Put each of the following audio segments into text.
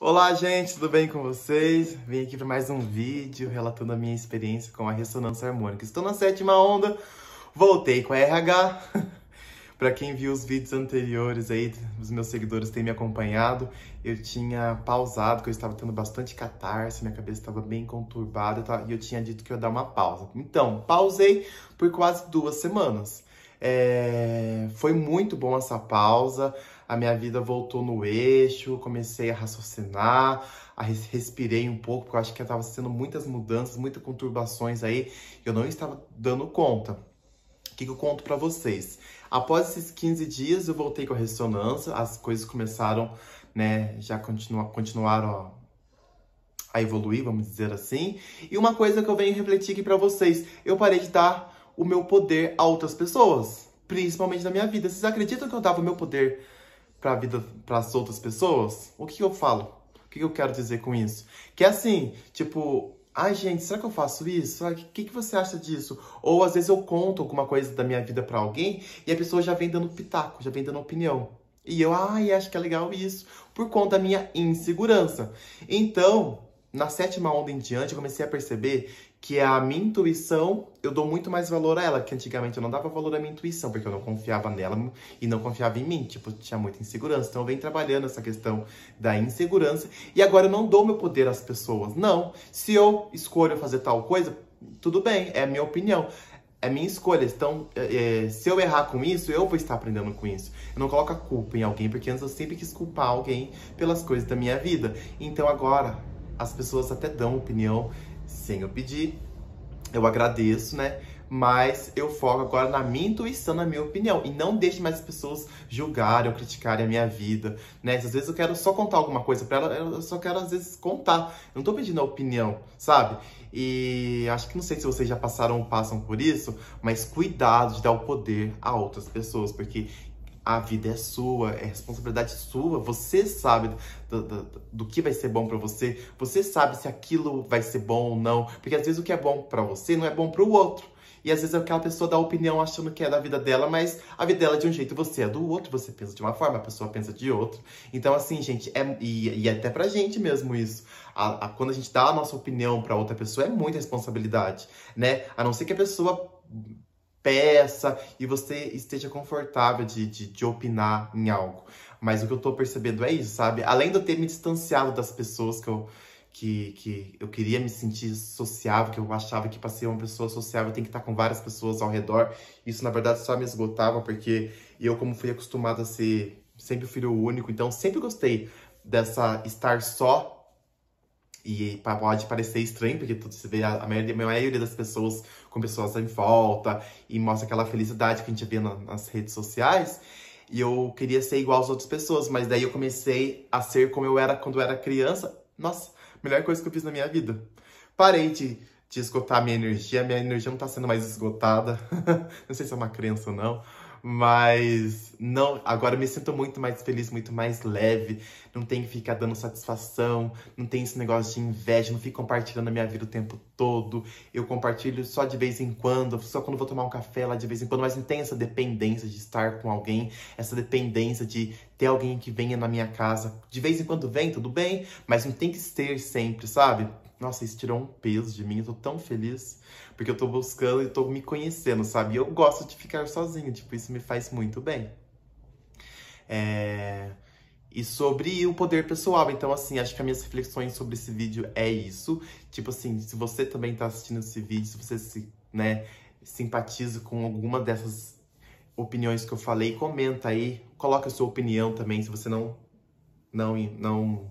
Olá, gente, tudo bem com vocês? Vim aqui para mais um vídeo relatando a minha experiência com a ressonância harmônica. Estou na sétima onda, voltei com a RH. para quem viu os vídeos anteriores aí, os meus seguidores têm me acompanhado, eu tinha pausado, que eu estava tendo bastante catarse, minha cabeça estava bem conturbada e eu tinha dito que eu ia dar uma pausa. Então, pausei por quase duas semanas. É... Foi muito bom essa pausa, a minha vida voltou no eixo, comecei a raciocinar, a res respirei um pouco, porque eu acho que estava sendo muitas mudanças, muitas conturbações aí, eu não estava dando conta. O que, que eu conto para vocês? Após esses 15 dias, eu voltei com a ressonância, as coisas começaram, né, já continua, continuaram ó, a evoluir, vamos dizer assim. E uma coisa que eu venho refletir aqui para vocês, eu parei de dar o meu poder a outras pessoas, principalmente na minha vida. Vocês acreditam que eu dava o meu poder para a vida, para as outras pessoas? O que eu falo? O que eu quero dizer com isso? Que é assim, tipo, ai gente, será que eu faço isso? O que, que você acha disso? Ou às vezes eu conto alguma coisa da minha vida para alguém e a pessoa já vem dando pitaco, já vem dando opinião. E eu, ai, acho que é legal isso, por conta da minha insegurança. Então, na sétima onda em diante, eu comecei a perceber que a minha intuição, eu dou muito mais valor a ela, que antigamente eu não dava valor à minha intuição, porque eu não confiava nela e não confiava em mim, tipo, tinha muita insegurança. Então eu venho trabalhando essa questão da insegurança e agora eu não dou meu poder às pessoas. Não, se eu escolho fazer tal coisa, tudo bem, é a minha opinião. É minha escolha, então é, é se eu errar com isso, eu vou estar aprendendo com isso. Eu não coloco a culpa em alguém, porque antes eu sempre quis culpar alguém pelas coisas da minha vida. Então agora as pessoas até dão opinião sem eu pedir. Eu agradeço, né? Mas eu foco agora na minha intuição, na minha opinião. E não deixe mais as pessoas julgarem ou criticarem a minha vida, né? Às vezes eu quero só contar alguma coisa pra ela, eu só quero às vezes contar. Eu não tô pedindo a opinião, sabe? E acho que não sei se vocês já passaram ou passam por isso, mas cuidado de dar o poder a outras pessoas, porque a vida é sua, é responsabilidade sua. Você sabe do, do, do que vai ser bom para você. Você sabe se aquilo vai ser bom ou não. Porque às vezes o que é bom para você não é bom para o outro. E às vezes é aquela pessoa dá opinião achando que é da vida dela, mas a vida dela é de um jeito, você é do outro, você pensa de uma forma, a pessoa pensa de outro. Então, assim, gente, é, e, e é até pra gente mesmo isso. A, a, quando a gente dá a nossa opinião pra outra pessoa, é muita responsabilidade, né? A não ser que a pessoa peça e você esteja confortável de, de, de, opinar em algo. Mas o que eu tô percebendo é isso, sabe? Além de eu ter me distanciado das pessoas que eu, que, que eu queria me sentir sociável, que eu achava que para ser uma pessoa sociável tem que estar com várias pessoas ao redor. Isso, na verdade, só me esgotava, porque eu, como fui acostumado a ser sempre filho único, então sempre gostei dessa estar só e pode parecer estranho, porque você vê a maioria, a maioria das pessoas com pessoas em volta e mostra aquela felicidade que a gente vê na, nas redes sociais. E eu queria ser igual às outras pessoas, mas daí eu comecei a ser como eu era quando eu era criança. Nossa, melhor coisa que eu fiz na minha vida. Parei de, de esgotar a minha energia, minha energia não tá sendo mais esgotada. não sei se é uma crença ou não. Mas não, agora me sinto muito mais feliz, muito mais leve. Não tem que ficar dando satisfação, não tem esse negócio de inveja, não fico compartilhando a minha vida o tempo todo. Eu compartilho só de vez em quando, só quando vou tomar um café lá de vez em quando, mas não tem essa dependência de estar com alguém, essa dependência de ter alguém que venha na minha casa. De vez em quando vem, tudo bem, mas não tem que ser sempre, sabe? Nossa, isso tirou um peso de mim, eu tô tão feliz, porque eu tô buscando e tô me conhecendo, sabe? E eu gosto de ficar sozinho, tipo, isso me faz muito bem. É... E sobre o poder pessoal, então assim, acho que as minhas reflexões sobre esse vídeo é isso. Tipo assim, se você também tá assistindo esse vídeo, se você se, né, simpatiza com alguma dessas opiniões que eu falei, comenta aí, coloca a sua opinião também, se você não não não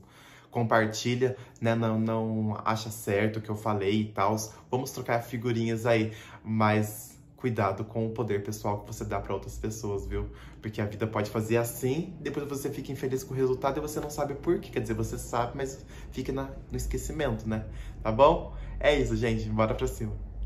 compartilha, né? Não, não acha certo o que eu falei e tal. Vamos trocar figurinhas aí. Mas cuidado com o poder pessoal que você dá para outras pessoas, viu? Porque a vida pode fazer assim, depois você fica infeliz com o resultado e você não sabe por quê. Quer dizer, você sabe, mas fica na, no esquecimento, né? Tá bom? É isso, gente. Bora pra cima.